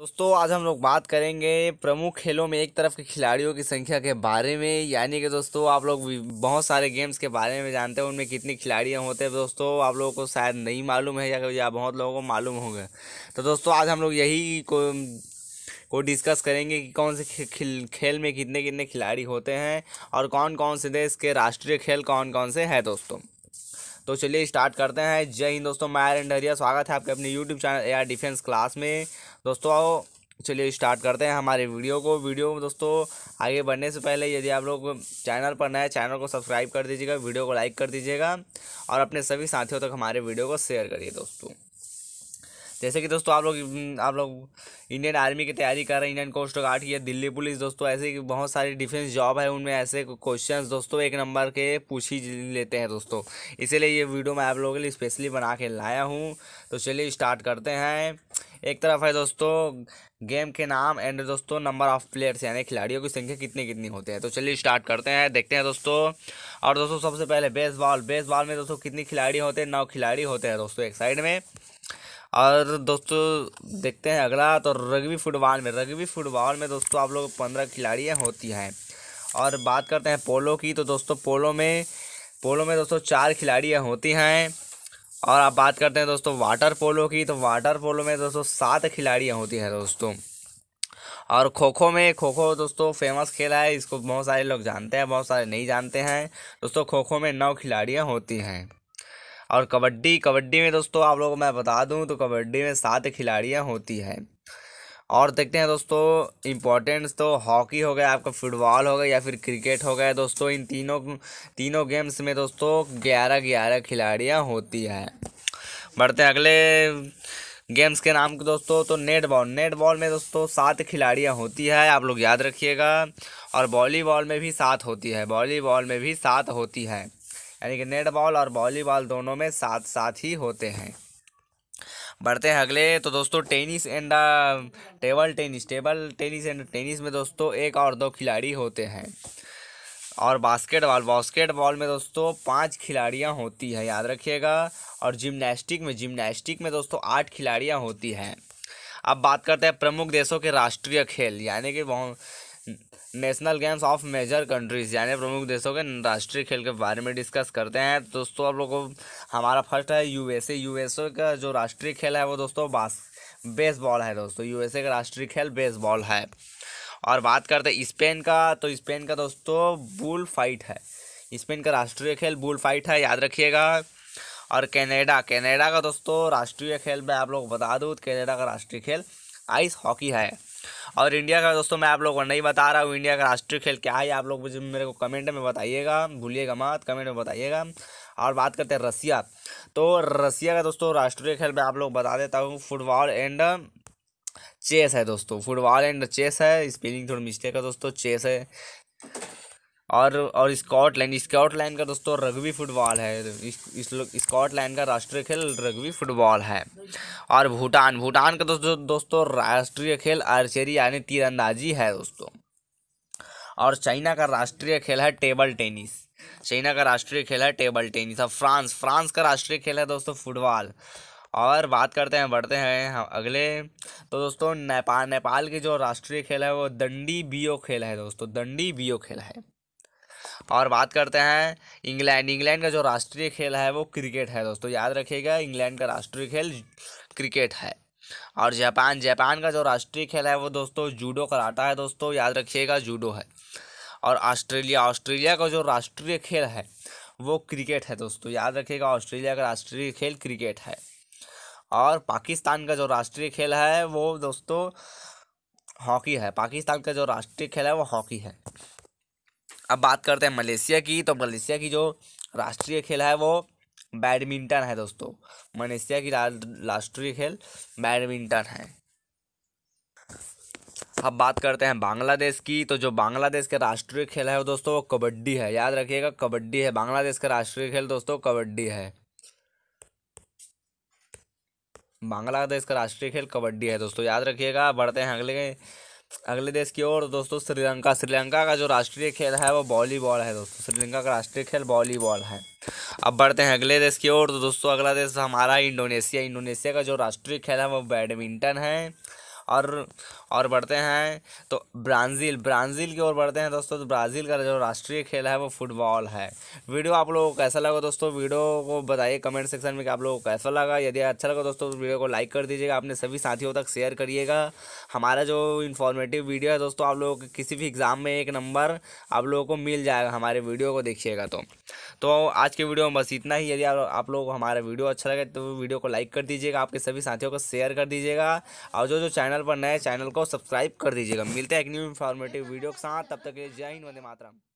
दोस्तों आज हम लोग बात करेंगे प्रमुख खेलों में एक तरफ के खिलाड़ियों की संख्या के बारे में यानी कि दोस्तों आप लोग बहुत सारे गेम्स के बारे में जानते हैं उनमें कितनी खिलाड़ियाँ होते हैं दोस्तों आप लोगों को शायद नहीं मालूम है या, या बहुत लोगों को मालूम होगा तो दोस्तों आज हम लोग यही को को डिस्कस करेंगे कि कौन से खेल खेल में कितने कितने खिलाड़ी होते हैं और कौन कौन से देश के राष्ट्रीय खेल कौन कौन से हैं दोस्तों तो चलिए स्टार्ट करते हैं जय हिंद दोस्तों मैं एंड हरिया स्वागत है आपके अपने YouTube channel air defence class में दोस्तों चलिए स्टार्ट करते हैं हमारे वीडियो को वीडियो में दोस्तों आगे बढ़ने से पहले यदि आप लोग चैनल पर नए चैनल को सब्सक्राइब कर दीजिएगा वीडियो को लाइक कर दीजिएगा और अपने सभी साथियों तक हमारे वीडियो को शेयर करिए दोस्तों जैसे कि दोस्तों आप लोग हम्म, आप लोग इंडियन आर्मी की तैयारी कर रहे हैं इंडियन कोस्ट गार्ड की दिल्ली पुलिस दोस्तों ऐसे बहुत सारी डिफेंस जॉब है उनमें ऐसे क्वेश्चन दोस्तों एक नंबर के पूछ ही लेते हैं दोस्तों इसीलिए ये वीडियो मैं आप लोगों के लिए स्पेशली बना के लाया हूँ तो चलिए स्टार्ट करते हैं एक तरफ है दोस्तों गेम के नाम एंड दोस्तों नंबर ऑफ प्लेयर्स यानी खिलाड़ियों की संख्या कितनी कितनी होती है तो चलिए स्टार्ट करते हैं देखते हैं दोस्तों और दोस्तों सबसे पहले बेसबॉल बेसबॉल में दोस्तों कितनी खिलाड़ी होते हैं नौ खिलाड़ी होते हैं दोस्तों एक साइड में और दोस्तों देखते हैं अगला तो रग्बी फुटबॉल में रग्बी फुटबॉल में दोस्तों आप लोग पंद्रह खिलाड़ियाँ होती हैं और बात करते हैं पोलो की तो दोस्तों पोलो में पोलो में दोस्तों चार खिलाड़ियाँ होती हैं और आप बात करते हैं दोस्तों वाटर पोलो की तो वाटर पोलो में दोस्तों सात खिलाड़ियाँ होती हैं दोस्तों और खो खो में खो खो दोस्तों फेमस खेल है इसको बहुत सारे लोग जानते हैं बहुत सारे नहीं जानते हैं दोस्तों खो खो में नौ खिलाड़ियाँ होती हैं और कबड्डी कबड्डी में दोस्तों आप लोगों को मैं बता दूं तो कबड्डी में सात खिलाड़ियाँ होती हैं और देखते हैं दोस्तों इम्पोर्टेंट्स तो हॉकी हो गया आपका फुटबॉल हो गया या फिर क्रिकेट हो गया दोस्तों इन तीनों तीनों गेम्स में दोस्तों ग्यारह ग्यारह खिलाड़ियाँ होती हैं बढ़ते हैं अगले गेम्स के नाम के दोस्तों तो नेट बॉल नेट बॉल में दोस्तों सात खिलाड़ियाँ होती है आप लोग याद रखिएगा और वॉलीबॉल में भी सात होती है वॉलीबॉल में भी सात होती है यानी कि नेट बॉल और वॉलीबॉल दोनों में साथ साथ ही होते हैं बढ़ते हैं अगले तो दोस्तों tennis and table tennis table tennis and tennis में दोस्तों एक और दो खिलाड़ी होते हैं और बास्केटबॉल बास्केटबॉल में दोस्तों पांच खिलाड़ियां होती हैं याद रखिएगा और जिमनास्टिक में जिमनास्टिक में दोस्तों आठ खिलाड़ियां होती हैं अब बात करते हैं प्रमुख देशों के राष्ट्रीय खेल यानी कि national games of major countries यानी प्रमुख देशों के राष्ट्रीय खेल के बारे में डिस्कस करते हैं दोस्तों आप लोगों को हमारा फर्स्ट है यूएसए यूएसए का जो राष्ट्रीय खेल है वो दोस्तों बास बेसबॉल है दोस्तों यूएसए का राष्ट्रीय खेल बेसबॉल है और बात करते हैं स्पेन का तो स्पेन का दोस्तों बुल फाइट है स्पेन का राष्ट्रीय खेल बुल फाइट है याद रखिएगा और कैनेडा कैनेडा का दोस्तों राष्ट्रीय खेल मैं आप लोग बता दूँ कैनेडा का राष्ट्रीय खेल आइस हॉकी है और इंडिया का दोस्तों मैं आप लोगों को नहीं बता रहा हूँ इंडिया का राष्ट्रीय खेल क्या है आप लोग मुझे मेरे को कमेंट में बताइएगा भूलिएगा मत कमेंट में बताइएगा और बात करते हैं रसिया तो रसिया का दोस्तों राष्ट्रीय खेल मैं आप लोग बता देता हूँ फुटबॉल एंड चेस है दोस्तों फुटबॉल एंड चेस है स्पेलिंग थोड़ी मिस्टेक है दोस्तों चेस है और और स्कॉटलैंड स्कॉटलैंड का दोस्तों रग्बी फुटबॉल है इस स्कॉटलैंड का राष्ट्रीय खेल रग्बी फुटबॉल है और भूटान भूटान का दोस्तों दोस्तों राष्ट्रीय खेल आर्चरी यानी तीरंदाजी है दोस्तों और चाइना का राष्ट्रीय खेल है टेबल टेनिस चाइना का राष्ट्रीय खेल है टेबल टेनिस और फ्रांस फ्रांस का राष्ट्रीय खेल है दोस्तों फुटबॉल और बात करते हैं बढ़ते हैं हम अगले तो दोस्तों नेपाल नेपाल के जो राष्ट्रीय खेल है वो दंडी बियो खेल है दोस्तों दंडी बियो खेल है और बात करते हैं इंग्लैंड इंग्लैंड का जो राष्ट्रीय खेल है वो क्रिकेट है दोस्तों याद रखिएगा इंग्लैंड का राष्ट्रीय खेल क्रिकेट है और जापान जापान का जो राष्ट्रीय खेल है वो दोस्तों जूडो कराटा है दोस्तों याद रखिएगा जूडो है और ऑस्ट्रेलिया ऑस्ट्रेलिया का जो राष्ट्रीय खेल है वो क्रिकेट है दोस्तों याद रखिएगा ऑस्ट्रेलिया का राष्ट्रीय खेल क्रिकेट है और पाकिस्तान का जो राष्ट्रीय खेल है वो दोस्तों हॉकी है पाकिस्तान का जो राष्ट्रीय खेल है वो हॉकी है अब बात करते हैं मलेशिया की तो मलेशिया की जो राष्ट्रीय खेल है वो बैडमिंटन है दोस्तों मलेशिया की राष्ट्रीय खेल बैडमिंटन है अब बात करते हैं बांग्लादेश की तो जो बांग्लादेश के राष्ट्रीय खेल है वो दोस्तों वो कबड्डी है याद रखिएगा कबड्डी है बांग्लादेश का राष्ट्रीय खेल दोस्तों कबड्डी है बांग्लादेश का राष्ट्रीय खेल कबड्डी है दोस्तों याद रखिएगा बढ़ते हैं अगले अगले देश की ओर दोस्तों श्रीलंका श्रीलंका का जो राष्ट्रीय खेल है वो वॉलीबॉल है दोस्तों श्रीलंका का राष्ट्रीय खेल वॉलीबॉल है अब बढ़ते हैं अगले देश की ओर तो दोस्तों अगला देश हमारा इंडोनेशिया इंडोनेशिया का जो राष्ट्रीय खेल है वो बैडमिंटन है और और बढ़ते हैं तो ब्राज़ील ब्राज़ील की ओर बढ़ते हैं दोस्तों तो ब्राज़ील का जो राष्ट्रीय खेल है वो फुटबॉल है वीडियो आप लोगों को कैसा लगा दोस्तों वीडियो को बताइए कमेंट सेक्शन में कि आप लोगों को कैसा लगा यदि अच्छा लगा दोस्तों तो वीडियो को लाइक कर दीजिएगा अपने सभी साथियों तक शेयर करिएगा हमारा जो इन्फॉर्मेटिव वीडियो है दोस्तों आप लोगों के किसी भी एग्ज़ाम में एक नंबर आप लोगों को मिल जाएगा हमारे वीडियो को देखिएगा तो तो आज के वीडियो में बस इतना ही यदि आप लोग हमारा वीडियो अच्छा लगे तो वीडियो को लाइक कर दीजिएगा आपके सभी साथियों को शेयर कर दीजिएगा और जो जो चैनल पर नए चैनल को सब्सक्राइब कर दीजिएगा मिलते हैं एक न्यू इन्फॉर्मेटिव वीडियो के साथ तब तक के लिए जय हिंद वंदे मातरम